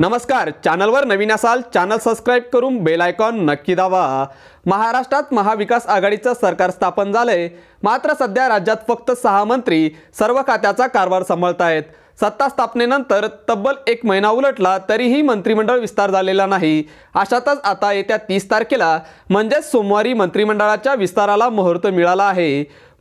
नमस्कार चॅनलवर नवीन असाल चॅनल सबस्क्राईब करून बेल आयकॉन नक्की दावा महाराष्ट्रात महाविकास आघाडीचं सरकार स्थापन झालंय मात्र सध्या राज्यात फक्त सहा मंत्री सर्व खात्याचा कारभार आहेत सत्ता स्थापनेनंतर तब्बल एक महिना उलटला तरीही मंत्रिमंडळ विस्तार झालेला नाही अशातच आता येत्या तीस तारखेला म्हणजेच सोमवारी मंत्रिमंडळाच्या विस्ताराला मुहूर्त मिळाला आहे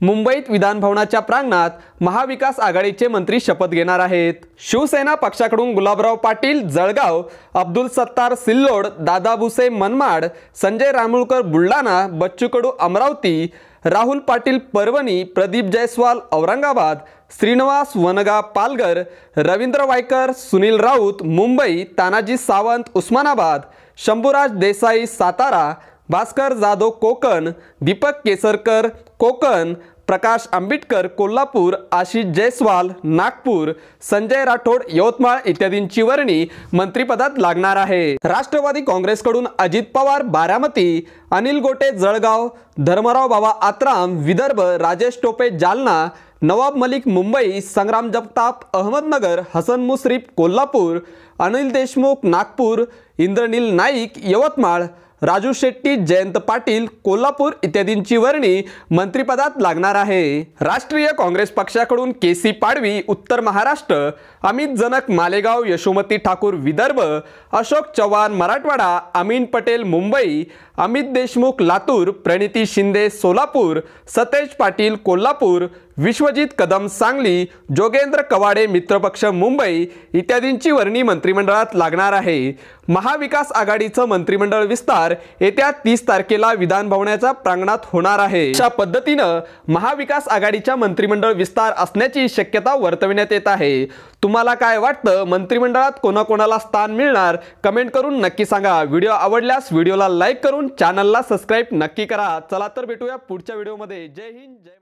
मुंबईत विधानभवनाच्या प्रांगणात महाविकास आघाडीचे मंत्री शपथ घेणार आहेत शिवसेना पक्षाकडून गुलाबराव पाटील जळगाव अब्दुल सत्तार सिल्लोड दादा भुसे मनमाड संजय रामुळकर बुलढाणा बच्चू कडू अमरावती राहुल पाटील परवणी प्रदीप जयस्वाल औरंगाबाद श्रीनिवास वनगा पालघर रवींद्र वायकर सुनील राऊत मुंबई तानाजी सावंत उस्मानाबाद शंभूराज देसाई सातारा भास्कर जाधव कोकण दीपक केसरकर कोकण प्रकाश आंबेडकर कोल्हापूर आशिष जयस्वाल नागपूर संजय राठोड यवतमाळ इत्यादींची वर्णी मंत्रिपदात लागणार आहे राष्ट्रवादी काँग्रेसकडून अजित पवार बारामती अनिल गोटे जळगाव धर्मराव बाबा आत्राम विदर्भ राजेश टोपे जालना नवाब मलिक मुंबई संग्राम जगताप अहमदनगर हसन मुश्रीफ कोल्हापूर अनिल देशमुख नागपूर इंद्रनील नाईक यवतमाळ राजू शेट्टी जयंत पाटील कोल्हापूर इत्यादींची वर्णी मंत्रिपदात लागणार आहे राष्ट्रीय काँग्रेस पक्षाकडून के सी पाडवी उत्तर महाराष्ट्र अमित जनक मालेगाव यशोमती ठाकूर विदर्भ अशोक चव्हाण मराठवाडा अमीन पटेल मुंबई अमित देशमुख लातूर प्रणिती शिंदे सोलापूर सतेज पाटील कोल्हापूर विश्वजित कदम सांगली जोगेंद्र कवाडे मित्रपक्ष मुंबई इत्यादींची वर्णी मंत्रिमंडळात लागणार आहे महाविकास आघाडीचं मंत्रिमंडळ विस्तार येत्या तीस तारखेला विधानभवनाच्या प्रांगणात होणार आहे अशा पद्धतीनं महाविकास आघाडीच्या मंत्रिमंडळ विस्तार असण्याची शक्यता वर्तविण्यात येत आहे तुम्हाला काय वाटतं मंत्रिमंडळात कोणाकोणाला स्थान मिळणार कमेंट करून नक्की सांगा व्हिडिओ आवडल्यास व्हिडिओला लाईक करून चॅनलला सबस्क्राईब नक्की करा चला तर भेटूया पुढच्या व्हिडिओमध्ये जय हिंद जय